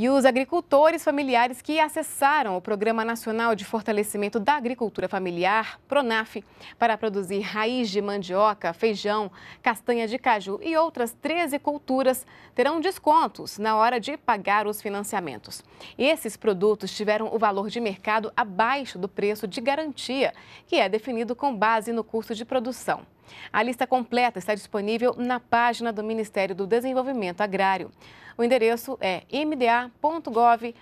E os agricultores familiares que acessaram o Programa Nacional de Fortalecimento da Agricultura Familiar, PRONAF, para produzir raiz de mandioca, feijão, castanha de caju e outras 13 culturas, terão descontos na hora de pagar os financiamentos. Esses produtos tiveram o valor de mercado abaixo do preço de garantia, que é definido com base no custo de produção. A lista completa está disponível na página do Ministério do Desenvolvimento Agrário. O endereço é mda.gov.br.